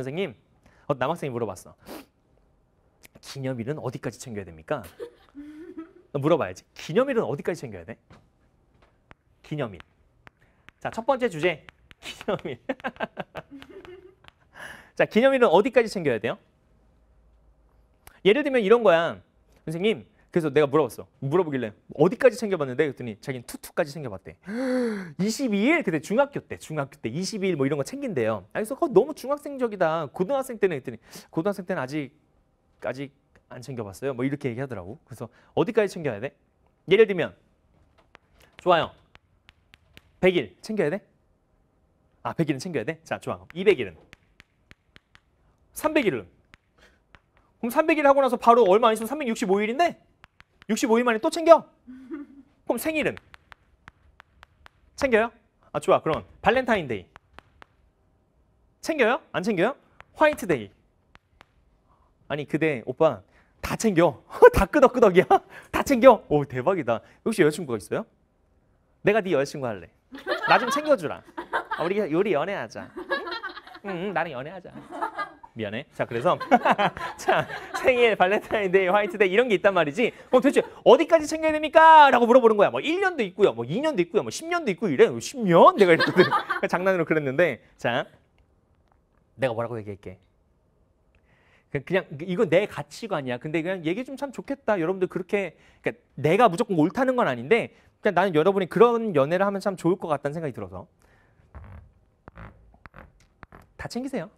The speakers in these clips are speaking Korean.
선생님, 어, 남학생이 물어봤어. 기념일은 어디까지 챙겨야 됩니까? 물어봐야지. 기념일은 어디까지 챙겨야 돼? 기념일. 자, 첫 번째 주제. 기념일. 자, 기념일은 어디까지 챙겨야 돼요? 예를 들면 이런 거야. 선생님, 그래서 내가 물어봤어. 물어보길래 어디까지 챙겨봤는데 그랬더니 자기는 투투까지 챙겨봤대. 22일 그때 중학교 때 중학교 때 22일 뭐 이런 거 챙긴대요. 아, 그래서 그거 어, 너무 중학생적이다. 고등학생 때는 그랬더니 고등학생 때는 아직 아직 안 챙겨봤어요. 뭐 이렇게 얘기하더라고. 그래서 어디까지 챙겨야 돼? 예를 들면 좋아요. 100일 챙겨야 돼? 아 100일은 챙겨야 돼? 자 좋아. 200일은 300일은 그럼 300일 하고 나서 바로 얼마 안 있으면 365일인데 65일 만에 또 챙겨? 그럼 생일은? 챙겨요? 아 좋아 그럼 발렌타인데이 챙겨요? 안 챙겨요? 화이트데이 아니 그대 오빠 다 챙겨 다 끄덕끄덕이야 다 챙겨 오 대박이다 혹시 여자친구가 있어요? 내가 네 여자친구 할래 나 좀 챙겨주라 아, 우리 우리 연애하자 응, 응 나랑 연애하자 미안해. 자, 그래서 자, 생일, 발렌타인데이, 화이트데이 이런 게 있단 말이지. 그럼 도대체 어디까지 챙겨야 됩니까? 라고 물어보는 거야. 뭐 1년도 있고요. 뭐 2년도 있고요. 뭐 10년도 있고 이래. 10년? 뭐 내가 이랬거든. 장난으로 그랬는데. 자. 내가 뭐라고 얘기할게. 그, 그냥 이건 내 가치관이야. 근데 그냥 얘기 좀 참 좋겠다. 여러분들 그렇게 그러니까 내가 무조건 옳다는 건 아닌데 그냥 나는 여러분이 그런 연애를 하면 참 좋을 것 같다는 생각이 들어서 다 챙기세요.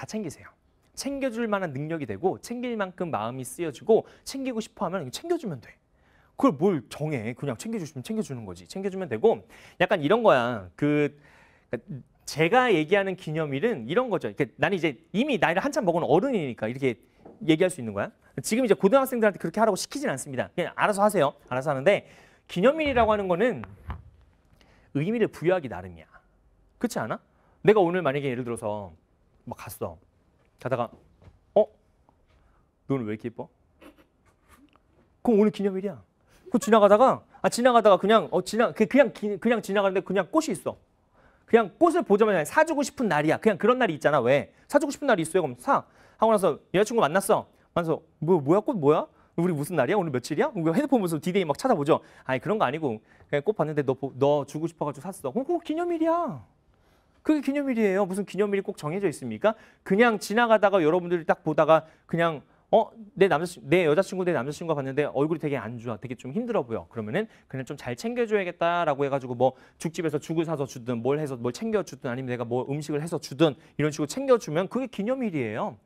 다 챙기세요. 챙겨줄 만한 능력이 되고 챙길 만큼 마음이 쓰여지고 챙기고 싶어 하면 챙겨주면 돼. 그걸 뭘 정해. 그냥 챙겨주시면 챙겨주는 거지. 챙겨주면 되고 약간 이런 거야. 그 그러니까 제가 얘기하는 기념일은 이런 거죠. 그러니까 나 이제 이미 나이를 한참 먹은 어른이니까 이렇게 얘기할 수 있는 거야. 지금 이제 고등학생들한테 그렇게 하라고 시키진 않습니다. 그냥 알아서 하세요. 알아서 하는데 기념일이라고 하는 거는 의미를 부여하기 나름이야. 그렇지 않아? 내가 오늘 만약에 예를 들어서 막 갔어. 가다가 어? 너는 왜 이렇게 예뻐 그럼 오늘 기념일이야. 그 지나가다가 아 지나가다가 그냥 어 지나 그, 그냥 그냥 지나가는데 그냥 꽃이 있어. 그냥 꽃을 보자마자 사주고 싶은 날이야. 그냥 그런 날이 있잖아. 왜? 사주고 싶은 날이 있어요. 그럼 사. 하고 나서 여자친구 만났어. 만나서 뭐 뭐야 꽃 뭐야? 우리 무슨 날이야? 오늘 며칠이야? 우리 핸드폰 보면서 디데이 막 찾아보죠. 아니 그런 거 아니고 그냥 꽃 봤는데 너 너 주고 싶어가지고 샀어. 그럼 그거 기념일이야. 그게 기념일이에요. 무슨 기념일이 꼭 정해져 있습니까? 그냥 지나가다가 여러분들이 딱 보다가 그냥 어, 내 남자친구, 내 여자친구, 내 남자친구가 봤는데 얼굴이 되게 안 좋아. 되게 좀 힘들어 보여. 그러면은 그냥 좀 잘 챙겨줘야겠다라고 해가지고 뭐 죽집에서 죽을 사서 주든 뭘 해서 뭘 챙겨주든 아니면 내가 뭐 음식을 해서 주든 이런 식으로 챙겨주면 그게 기념일이에요.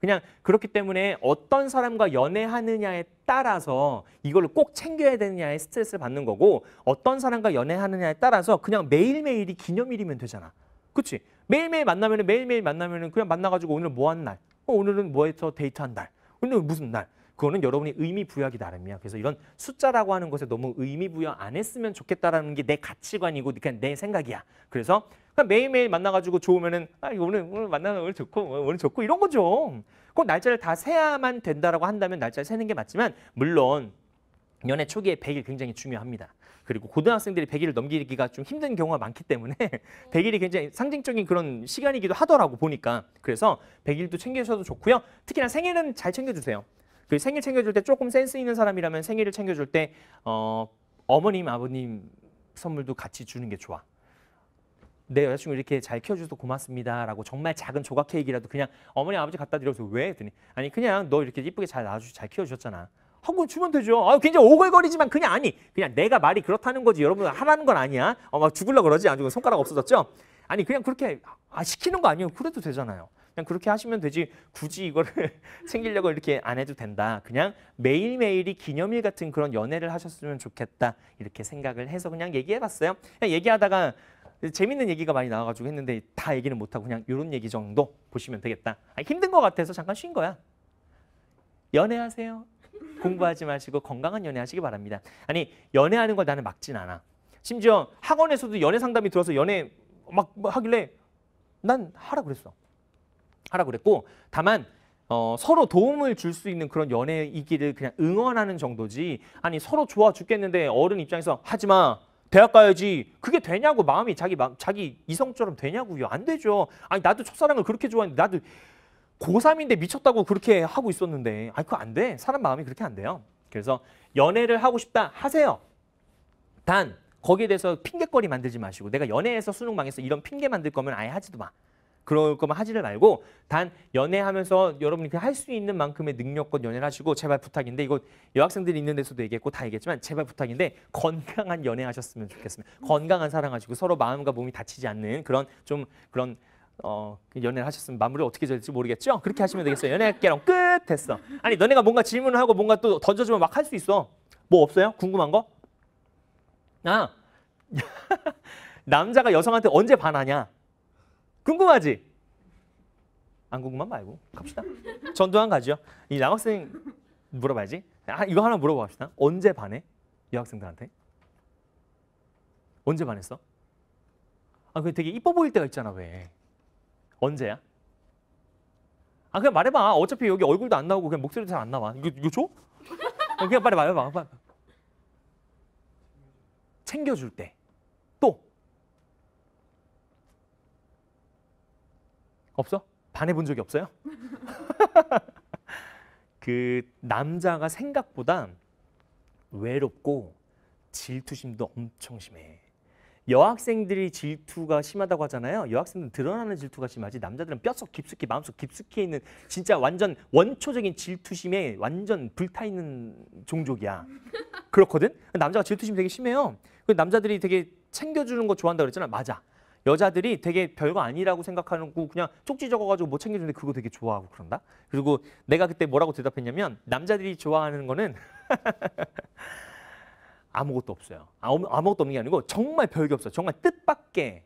그냥 그렇기 때문에 어떤 사람과 연애하느냐에 따라서 이걸 꼭 챙겨야 되느냐에 스트레스를 받는 거고 어떤 사람과 연애하느냐에 따라서 그냥 매일매일이 기념일이면 되잖아. 그치? 매일매일 만나면은 매일매일 만나면은 그냥 만나가지고 오늘 뭐한 날, 어, 오늘은 뭐해서 데이트한 날, 오늘 무슨 날. 그거는 여러분이 의미 부여하기 나름이야. 그래서 이런 숫자라고 하는 것에 너무 의미 부여 안 했으면 좋겠다라는 게 내 가치관이고 그냥 내 생각이야. 그래서 그냥 매일매일 만나가지고 좋으면은 아 오늘 오늘 만나면 오늘 좋고 어, 오늘 좋고 이런 거죠. 그 날짜를 다 세야만 된다라고 한다면 날짜를 세는 게 맞지만 물론 연애 초기에 100일 굉장히 중요합니다. 그리고 고등학생들이 100일을 넘기기가 좀 힘든 경우가 많기 때문에 100일이 굉장히 상징적인 그런 시간이기도 하더라고 보니까 그래서 100일도 챙겨주셔도 좋고요. 특히나 생일은 잘 챙겨주세요. 그 생일 챙겨줄 때 조금 센스 있는 사람이라면 생일을 챙겨줄 때 어, 어머님 아버님 선물도 같이 주는 게 좋아. 내 네, 여자친구 이렇게 잘 키워줘서 고맙습니다라고 정말 작은 조각 케이크라도 그냥 어머니 아버지 갖다 드려서 왜? 했더니 아니 그냥 너 이렇게 이쁘게 잘 낳아주고 잘 키워주셨잖아. 한번 주면 되죠. 아, 굉장히 오글거리지만 그냥 아니. 그냥 내가 말이 그렇다는 거지. 여러분 하라는 건 아니야. 어, 막 죽을라 그러지. 아주 손가락 없어졌죠? 아니, 그냥 그렇게 아, 시키는 거 아니에요. 그래도 되잖아요. 그냥 그렇게 하시면 되지. 굳이 이거를 챙기려고 이렇게 안 해도 된다. 그냥 매일매일이 기념일 같은 그런 연애를 하셨으면 좋겠다. 이렇게 생각을 해서 그냥 얘기해 봤어요. 그냥 얘기하다가 재밌는 얘기가 많이 나와가지고 했는데 다 얘기는 못하고 그냥 이런 얘기 정도 보시면 되겠다. 아, 힘든 것 같아서 잠깐 쉰 거야. 연애하세요. 공부하지 마시고 건강한 연애하시기 바랍니다. 아니 연애하는 걸 나는 막진 않아. 심지어 학원에서도 연애 상담이 들어서 연애 막 뭐 하길래 난 하라 그랬어. 하라 그랬고 다만 어, 서로 도움을 줄 수 있는 그런 연애이기를 그냥 응원하는 정도지 아니 서로 좋아 죽겠는데 어른 입장에서 하지 마 대학 가야지 그게 되냐고 마음이 자기 마, 자기 이성처럼 되냐고요 안 되죠 아니 나도 첫사랑을 그렇게 좋아했는데 나도 고3인데 미쳤다고 그렇게 하고 있었는데 아 그거 안 돼. 사람 마음이 그렇게 안 돼요. 그래서 연애를 하고 싶다 하세요. 단 거기에 대해서 핑계거리 만들지 마시고 내가 연애해서 수능 망했어 이런 핑계 만들 거면 아예 하지도 마. 그럴 거면 하지를 말고 단 연애하면서 여러분이 그 할수 있는 만큼의 능력껏 연애를 하시고 제발 부탁인데 이거 여학생들이 있는 데서도 얘기했고 다 얘기했지만 제발 부탁인데 건강한 연애하셨으면 좋겠습니다. 건강한 사랑하시고 서로 마음과 몸이 다치지 않는 그런 좀 그런 어, 그 연애를 하셨으면 마무리 어떻게 될지 모르겠죠? 그렇게 하시면 되겠어요. 연애할게랑 끝! 됐어. 아니, 너네가 뭔가 질문을 하고 뭔가 또 던져주면 막 할 수 있어. 뭐 없어요? 궁금한 거? 아, 남자가 여성한테 언제 반하냐? 궁금하지? 안 궁금한 말고 갑시다. 전두환 가죠. 이 남학생 물어봐야지. 아, 이거 하나 물어봅시다. 언제 반해? 여학생들한테. 언제 반했어? 아, 그 되게 이뻐 보일 때가 있잖아, 왜. 언제야? 아 그냥 말해봐. 어차피 여기 얼굴도 안 나오고 그냥 목소리도 잘 안 나와. 이거 이거 줘? 어, 그냥 빨리 말해봐. 빨리. 챙겨줄 때. 또 없어? 반해본 적이 없어요? 그 남자가 생각보다 외롭고 질투심도 엄청 심해. 여학생들이 질투가 심하다고 하잖아요. 여학생들은 드러나는 질투가 심하지 남자들은 뼛속 깊숙이 마음속 깊숙이 있는 진짜 완전 원초적인 질투심에 완전 불타있는 종족이야. 그렇거든? 남자가 질투심 되게 심해요. 그 남자들이 되게 챙겨주는 거 좋아한다 그랬잖아. 맞아. 여자들이 되게 별거 아니라고 생각하는 거 그냥 쪽지 적어가지고 뭐 챙겨주는데 그거 되게 좋아하고 그런다. 그리고 내가 그때 뭐라고 대답했냐면 남자들이 좋아하는 거는 아무것도 없어요. 아무, 아무것도 없는 게 아니고 정말 별게 없어요. 정말 뜻밖에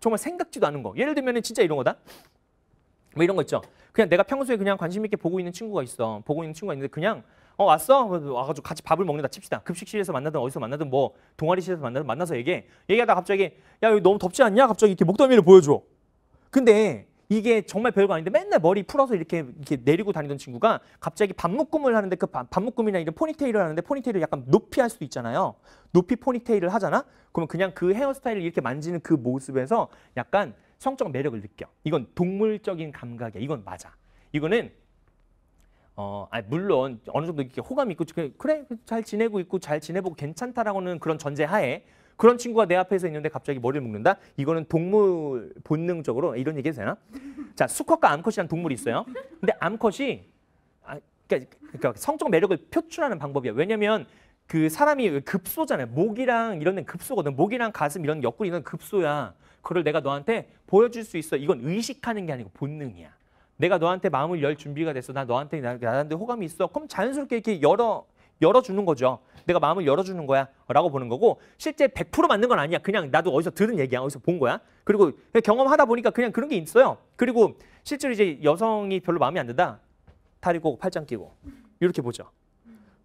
정말 생각지도 않은 거. 예를 들면 진짜 이런 거다. 뭐 이런 거 있죠. 그냥 내가 평소에 그냥 관심 있게 보고 있는 친구가 있어. 보고 있는 친구가 있는데 그냥 어 왔어? 와가지고 같이 밥을 먹는다 칩시다. 급식실에서 만나든 어디서 만나든 뭐 동아리실에서 만나든 만나서 얘기해. 얘기하다 갑자기 야 여기 너무 덥지 않냐? 갑자기 이렇게 목덜미를 보여줘. 근데 이게 정말 별거 아닌데 맨날 머리 풀어서 이렇게 이렇게 내리고 다니던 친구가 갑자기 반묶음을 하는데 그 반묶음이나 이런 포니테일을 하는데 포니테일을 약간 높이 할 수도 있잖아요. 높이 포니테일을 하잖아. 그러면 그냥 그 헤어스타일을 이렇게 만지는 그 모습에서 약간 성적 매력을 느껴. 이건 동물적인 감각이야. 이건 맞아. 이거는 어, 아니 물론 어느 정도 이렇게 호감 있고 그래 잘 지내고 있고 잘 지내보고 괜찮다라고는 그런 전제하에 그런 친구가 내 앞에서 있는데 갑자기 머리를 묶는다? 이거는 동물 본능적으로 이런 얘기 해도 되나? 자, 수컷과 암컷이란 동물이 있어요. 근데 암컷이 아, 그러니까, 그러니까 성적 매력을 표출하는 방법이야. 왜냐면 그 사람이 급소잖아요. 목이랑 이런 데 급소거든. 목이랑 가슴 이런 옆구리 이런 급소야. 그걸 내가 너한테 보여줄 수 있어. 이건 의식하는 게 아니고 본능이야. 내가 너한테 마음을 열 준비가 됐어. 나 너한테 나한테 호감이 있어. 그럼 자연스럽게 이렇게 열어 열어주는 거죠. 내가 마음을 열어주는 거야 라고 보는 거고 실제 100% 맞는 건 아니야. 그냥 나도 어디서 들은 얘기야. 어디서 본 거야. 그리고 경험하다 보니까 그냥 그런 게 있어요. 그리고 실제로 이제 여성이 별로 마음에 안 든다. 다리 꼬 팔짱 끼고 이렇게 보죠.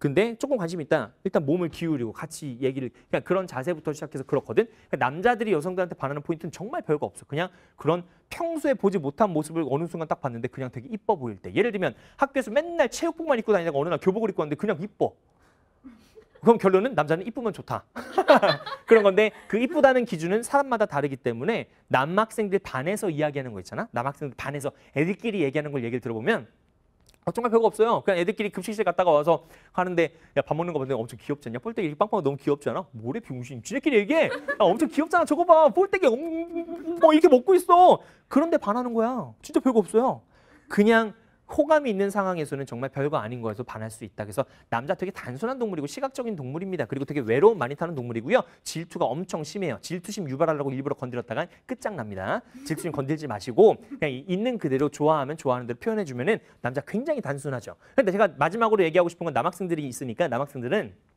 근데 조금 관심 있다. 일단 몸을 기울이고 같이 얘기를 그러니까 그런 자세부터 시작해서 그렇거든. 그러니까 남자들이 여성들한테 반하는 포인트는 정말 별거 없어. 그냥 그런 평소에 보지 못한 모습을 어느 순간 딱 봤는데 그냥 되게 이뻐 보일 때. 예를 들면 학교에서 맨날 체육복만 입고 다니다가 어느 날 교복을 입고 왔는데 그냥 이뻐. 그럼 결론은 남자는 이쁘면 좋다. 그런 건데 그 이쁘다는 기준은 사람마다 다르기 때문에 남학생들 반에서 이야기하는 거 있잖아. 남학생들 반에서 애들끼리 얘기하는 걸 얘기를 들어보면 정쩐가 별거 없어요. 그냥 애들끼리 급식실 갔다가 와서 하는데 야 밥 먹는 거 봤는데 엄청 귀엽지 않냐? 볼때기 이렇게 빵빵 너무 귀엽지 않아? 뭐래 병신? 지네끼리 얘기해. 야 엄청 귀엽잖아. 저거 봐. 볼때기 음, 뭐 이렇게 먹고 있어. 그런데 반하는 거야. 진짜 별거 없어요. 그냥 호감이 있는 상황에서는 정말 별거 아닌 거에서 반할 수 있다. 그래서 남자 되게 단순한 동물이고 시각적인 동물입니다. 그리고 되게 외로움 많이 타는 동물이고요. 질투가 엄청 심해요. 질투심 유발하려고 일부러 건드렸다가 끝장납니다. 질투심 건들지 마시고 그냥 있는 그대로 좋아하면 좋아하는 대로 표현해 주면은 남자 굉장히 단순하죠. 근데 그러니까 제가 마지막으로 얘기하고 싶은 건 남학생들이 있으니까 남학생들은